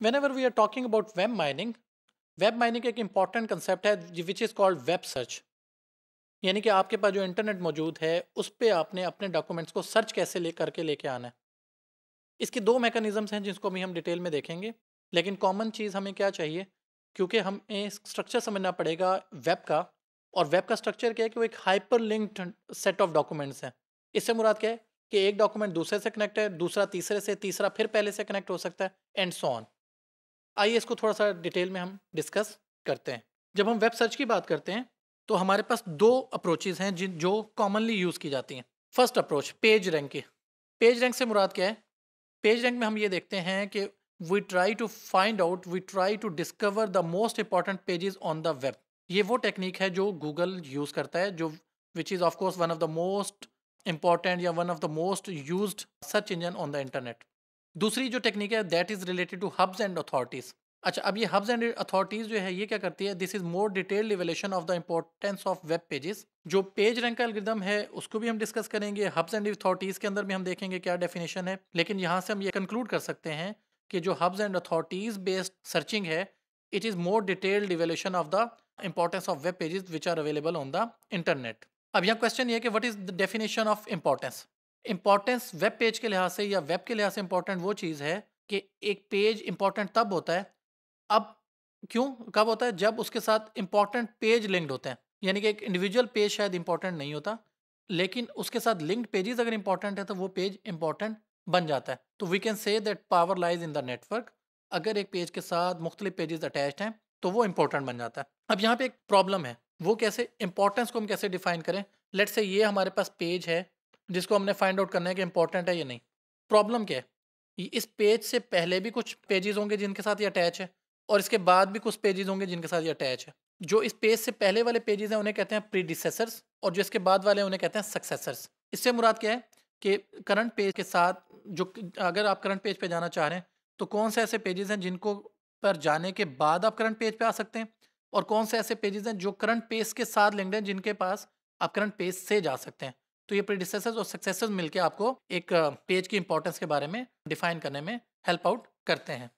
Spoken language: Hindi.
whenever we are talking about web mining web mining एक इम्पॉर्टेंट कंसेप्ट है which is called web search यानी कि आपके पास जो इंटरनेट मौजूद है उस पर आपने अपने डॉक्यूमेंट्स को सर्च कैसे ले करके लेके आना है इसके दो मैकेनिज़म्स हैं जिसको भी हम डिटेल में देखेंगे लेकिन कॉमन चीज़ हमें क्या चाहिए क्योंकि हमें स्ट्रक्चर समझना पड़ेगा वेब का और वेब का स्ट्रक्चर क्या है कि वो एक hyperlinked set of documents हैं इससे मुराद क्या है कि एक डॉक्यूमेंट दूसरे से कनेक्ट है दूसरा तीसरे से तीसरा फिर पहले से कनेक्ट हो सकता है एंड सो ऑन आइए इसको थोड़ा सा डिटेल में हम डिस्कस करते हैं जब हम वेब सर्च की बात करते हैं तो हमारे पास दो अप्रोचेज हैं जिन जो कॉमनली यूज़ की जाती हैं फर्स्ट अप्रोच पेज रैंक की पेज रैंक से मुराद क्या है पेज रैंक में हम ये देखते हैं कि we try to find out we try to discover the most important pages on the web ये वो टेक्निक है जो गूगल यूज़ करता है जो which is of course one of the most important या one of the most use search engine on the internet दूसरी जो टेक्निक है that is related to hubs and authorities अच्छा अब ये हब्स एंड अथॉरिटीज़ जो है ये क्या करती है this is more detailed evaluation of the importance of web pages जो पेज रैंक का एल्ग्रिदम है उसको भी हम डिस्कस करेंगे हब्स एंड अथॉरिटीज़ के अंदर भी हम देखेंगे क्या डेफिनेशन है लेकिन यहाँ से हम ये कंक्लूड कर सकते हैं कि जो hubs and authorities based searching है it is more detailed evaluation of the importance of web pages which are available on the internet अब यहाँ क्वेश्चन ये है कि what is the definition of importance importance web page के लिहाज से या वेब के लिहाज से इंपॉर्टेंट वो चीज़ है कि एक पेज इंपॉर्टेंट तब होता है अब क्यों कब होता है जब उसके साथ इंपॉर्टेंट पेज लिंक्ड होते हैं यानी कि एक इंडिविजुअल पेज शायद इंपॉर्टेंट नहीं होता लेकिन उसके साथ लिंक्ड पेजेस अगर इंपॉर्टेंट है तो वो पेज इंपॉर्टेंट बन जाता है तो we can say that power lies in the network अगर एक पेज के साथ मुख्तलिफ पेजेस अटैच हैं तो वो इंपॉर्टेंट बन जाता है अब यहाँ पे एक प्रॉब्लम है वो कैसे इंपॉर्टेंस को हम कैसे डिफाइन करें लेट से ये हमारे पास पेज है जिसको हमने फाइंड आउट करना है कि इंपॉर्टेंट है या नहीं प्रॉब्लम क्या है इस पेज से पहले भी कुछ पेजेस होंगे जिनके साथ ये अटैच है और इसके बाद भी कुछ पेजेस होंगे जिनके साथ ये अटैच है जो इस पेज से पहले वाले पेजेस हैं उन्हें कहते हैं प्रीडिसेसर्स और जो इसके बाद वाले उन्हें कहते हैं सक्सेसर्स इससे मुराद क्या है कि करंट पेज के साथ जो अगर आप करंट पेज पे जाना चाह रहे हैं तो कौन से ऐसे पेजेस हैं जिनको पर जाने के बाद आप करंट पेज पर आ सकते हैं और कौन से ऐसे पेजेस हैं जो करंट पेज के साथ लिंक हैं जिनके पास आप करंट पेज से जा सकते हैं तो ये प्रीडिसेसर्स और सक्सेसर्स मिलकर आपको एक पेज की इंपॉर्टेंस के बारे में डिफाइन करने में हेल्प आउट करते हैं